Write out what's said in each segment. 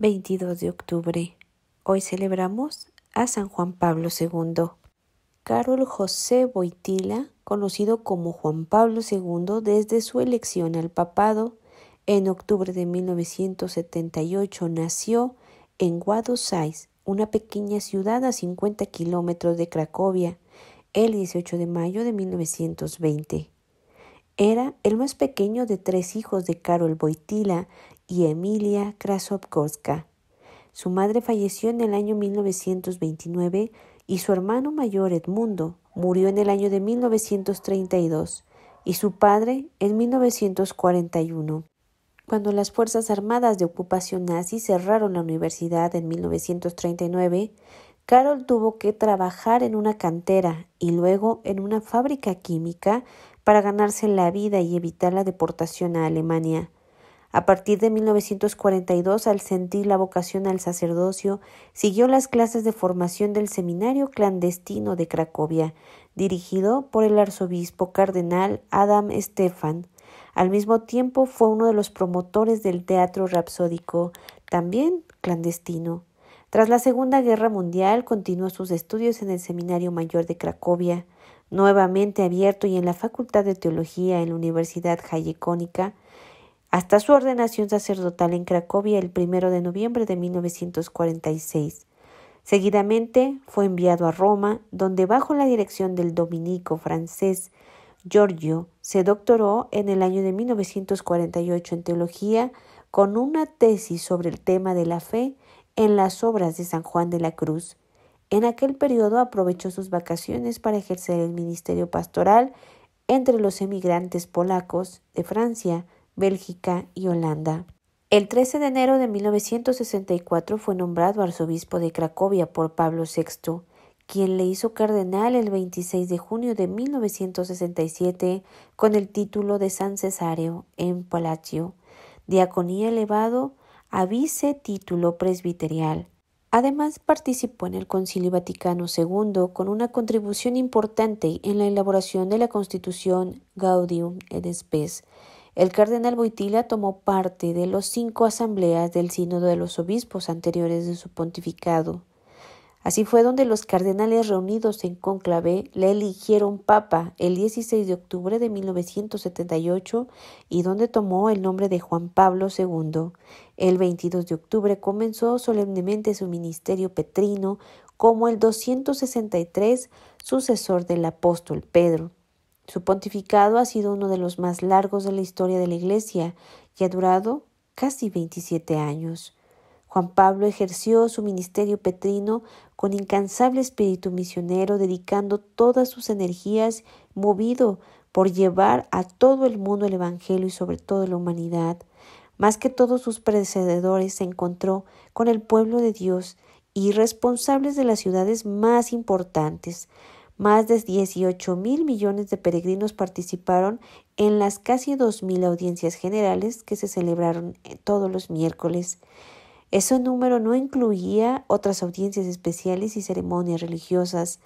22 de octubre. Hoy celebramos a San Juan Pablo II. Carol José Boitila, conocido como Juan Pablo II desde su elección al papado, en octubre de 1978 nació en Wadowice, una pequeña ciudad a 50 kilómetros de Cracovia, el 18 de mayo de 1920. Era el más pequeño de tres hijos de Carol Boitila y Emilia Krasopkowska. Su madre falleció en el año 1929 y su hermano mayor Edmundo murió en el año de 1932 y su padre en 1941. Cuando las Fuerzas Armadas de ocupación nazi cerraron la universidad en 1939, Carol tuvo que trabajar en una cantera y luego en una fábrica química para ganarse la vida y evitar la deportación a Alemania. A partir de 1942, al sentir la vocación al sacerdocio, siguió las clases de formación del Seminario Clandestino de Cracovia, dirigido por el arzobispo cardenal Adam Stefan. Al mismo tiempo fue uno de los promotores del teatro rapsódico, también clandestino. Tras la Segunda Guerra Mundial continuó sus estudios en el Seminario Mayor de Cracovia, nuevamente abierto y en la Facultad de Teología en la Universidad Hayekónica, hasta su ordenación sacerdotal en Cracovia el 1 de noviembre de 1946. Seguidamente fue enviado a Roma, donde bajo la dirección del dominico francés Giorgio se doctoró en el año de 1948 en teología con una tesis sobre el tema de la fe en las obras de San Juan de la Cruz. En aquel periodo aprovechó sus vacaciones para ejercer el ministerio pastoral entre los emigrantes polacos de Francia, Bélgica y Holanda. El 13 de enero de 1964 fue nombrado arzobispo de Cracovia por Pablo VI, quien le hizo cardenal el 26 de junio de 1967 con el título de San Cesario en Palacio, diaconía elevado a vice título presbiterial. Además, participó en el Concilio Vaticano II con una contribución importante en la elaboración de la Constitución Gaudium et Spes el cardenal Boitila tomó parte de las cinco asambleas del Sínodo de los Obispos anteriores de su pontificado. Así fue donde los cardenales reunidos en conclave le eligieron papa el 16 de octubre de 1978 y donde tomó el nombre de Juan Pablo II. El 22 de octubre comenzó solemnemente su ministerio petrino como el 263 sucesor del apóstol Pedro. Su pontificado ha sido uno de los más largos de la historia de la Iglesia y ha durado casi 27 años. Juan Pablo ejerció su ministerio petrino con incansable espíritu misionero, dedicando todas sus energías, movido por llevar a todo el mundo el Evangelio y sobre todo la humanidad. Más que todos sus precededores, se encontró con el pueblo de Dios y responsables de las ciudades más importantes, más de 18 mil millones de peregrinos participaron en las casi 2.000 audiencias generales que se celebraron eh, todos los miércoles. Ese número no incluía otras audiencias especiales y ceremonias religiosas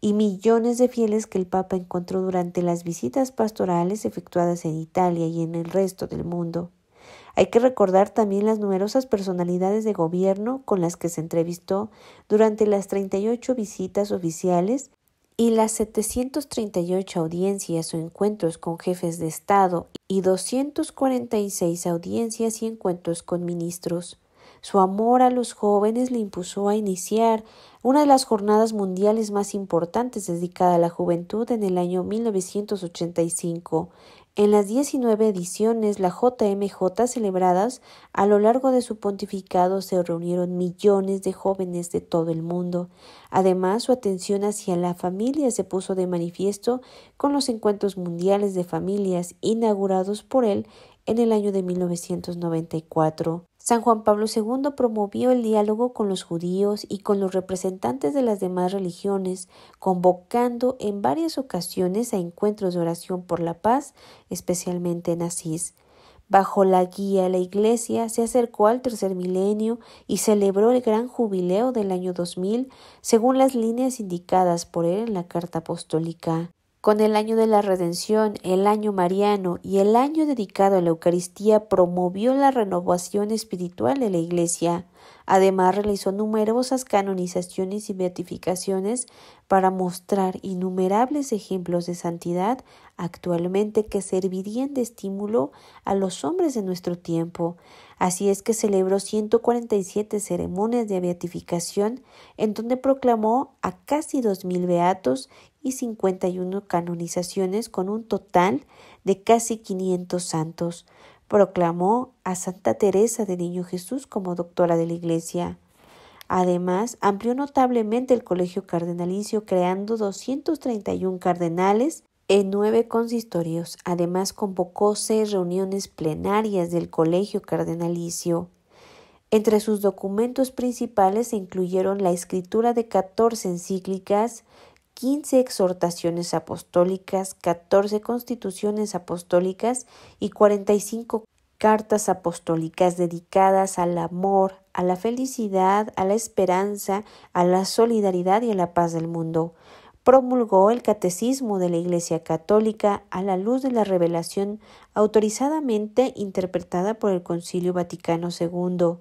y millones de fieles que el Papa encontró durante las visitas pastorales efectuadas en Italia y en el resto del mundo. Hay que recordar también las numerosas personalidades de gobierno con las que se entrevistó durante las 38 visitas oficiales y las 738 audiencias o encuentros con jefes de Estado y 246 audiencias y encuentros con ministros. Su amor a los jóvenes le impuso a iniciar una de las jornadas mundiales más importantes dedicada a la juventud en el año 1985, en las 19 ediciones la JMJ celebradas a lo largo de su pontificado se reunieron millones de jóvenes de todo el mundo. Además, su atención hacia la familia se puso de manifiesto con los encuentros mundiales de familias inaugurados por él en el año de 1994, San Juan Pablo II promovió el diálogo con los judíos y con los representantes de las demás religiones, convocando en varias ocasiones a encuentros de oración por la paz, especialmente en Asís. Bajo la guía de la Iglesia se acercó al tercer milenio y celebró el gran jubileo del año 2000 según las líneas indicadas por él en la Carta Apostólica. Con el año de la redención, el año mariano y el año dedicado a la Eucaristía promovió la renovación espiritual de la Iglesia. Además, realizó numerosas canonizaciones y beatificaciones para mostrar innumerables ejemplos de santidad actualmente que servirían de estímulo a los hombres de nuestro tiempo. Así es que celebró 147 ceremonias de beatificación en donde proclamó a casi 2.000 beatos y 51 canonizaciones con un total de casi 500 santos. Proclamó a Santa Teresa de Niño Jesús como doctora de la Iglesia. Además, amplió notablemente el colegio cardenalicio creando 231 cardenales en nueve consistorios. Además, convocó seis reuniones plenarias del colegio cardenalicio. Entre sus documentos principales se incluyeron la escritura de 14 encíclicas, 15 exhortaciones apostólicas, 14 constituciones apostólicas y 45 cartas apostólicas dedicadas al amor, a la felicidad, a la esperanza, a la solidaridad y a la paz del mundo. Promulgó el Catecismo de la Iglesia Católica a la luz de la revelación autorizadamente interpretada por el Concilio Vaticano II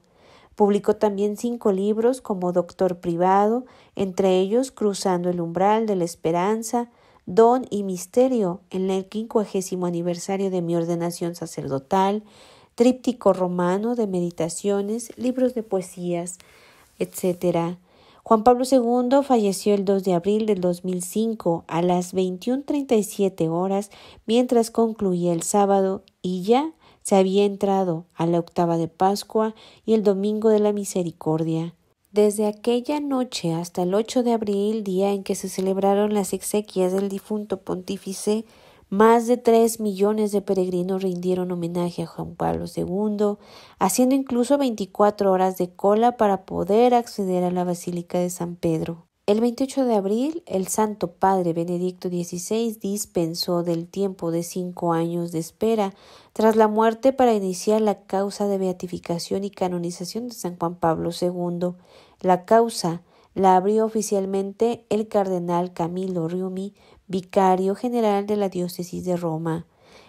Publicó también cinco libros como doctor privado, entre ellos Cruzando el umbral de la esperanza, Don y Misterio, en el quincuagésimo aniversario de mi ordenación sacerdotal, Tríptico romano de meditaciones, libros de poesías, etc. Juan Pablo II falleció el 2 de abril del 2005 a las 21.37 horas mientras concluía el sábado y ya se había entrado a la octava de Pascua y el domingo de la Misericordia. Desde aquella noche hasta el 8 de abril, día en que se celebraron las exequias del difunto pontífice, más de tres millones de peregrinos rindieron homenaje a Juan Pablo II, haciendo incluso 24 horas de cola para poder acceder a la Basílica de San Pedro. El 28 de abril, el Santo Padre Benedicto XVI dispensó del tiempo de cinco años de espera tras la muerte para iniciar la causa de beatificación y canonización de San Juan Pablo II. La causa la abrió oficialmente el cardenal Camilo Riumi, vicario general de la diócesis de Roma.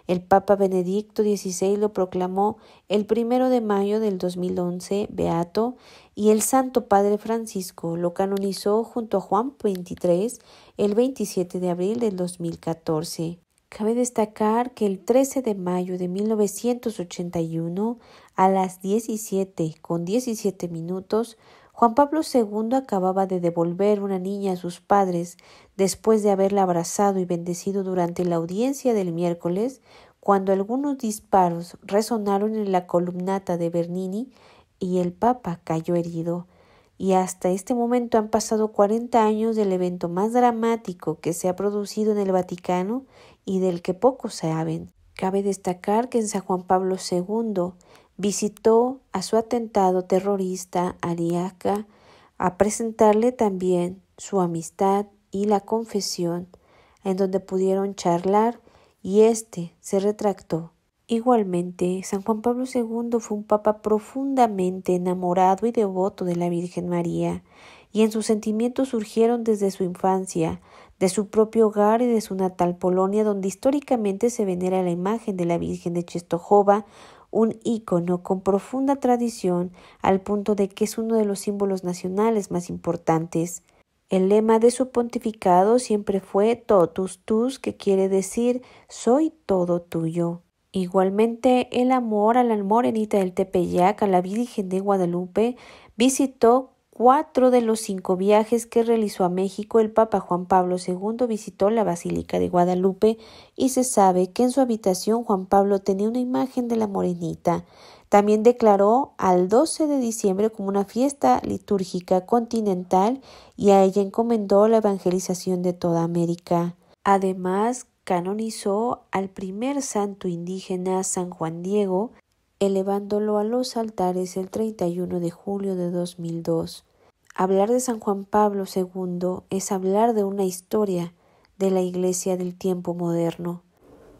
El Papa Benedicto XVI lo proclamó el primero de mayo del 2011 beato y el Santo Padre Francisco lo canonizó junto a Juan XXIII el 27 de abril del 2014. Cabe destacar que el 13 de mayo de 1981 a las 17 con 17 minutos Juan Pablo II acababa de devolver una niña a sus padres después de haberla abrazado y bendecido durante la audiencia del miércoles, cuando algunos disparos resonaron en la columnata de Bernini y el Papa cayó herido. Y hasta este momento han pasado 40 años del evento más dramático que se ha producido en el Vaticano y del que pocos saben. Cabe destacar que en San Juan Pablo II visitó a su atentado terrorista Ariaca a presentarle también su amistad y la confesión, en donde pudieron charlar y éste se retractó. Igualmente, San Juan Pablo II fue un papa profundamente enamorado y devoto de la Virgen María, y en sus sentimientos surgieron desde su infancia, de su propio hogar y de su natal Polonia, donde históricamente se venera la imagen de la Virgen de Chestojova, un ícono con profunda tradición al punto de que es uno de los símbolos nacionales más importantes. El lema de su pontificado siempre fue totus tus, que quiere decir soy todo tuyo. Igualmente, el amor a la morenita del Tepeyac, a la Virgen de Guadalupe, visitó cuatro de los cinco viajes que realizó a México, el Papa Juan Pablo II visitó la Basílica de Guadalupe y se sabe que en su habitación Juan Pablo tenía una imagen de la morenita. También declaró al 12 de diciembre como una fiesta litúrgica continental y a ella encomendó la evangelización de toda América. Además, canonizó al primer santo indígena San Juan Diego, elevándolo a los altares el 31 de julio de 2002. Hablar de San Juan Pablo II es hablar de una historia de la Iglesia del tiempo moderno.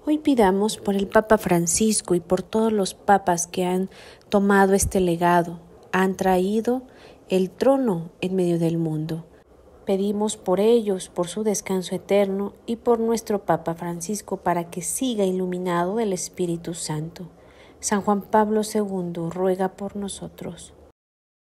Hoy pidamos por el Papa Francisco y por todos los papas que han tomado este legado, han traído el trono en medio del mundo. Pedimos por ellos, por su descanso eterno y por nuestro Papa Francisco para que siga iluminado el Espíritu Santo. San Juan Pablo II ruega por nosotros.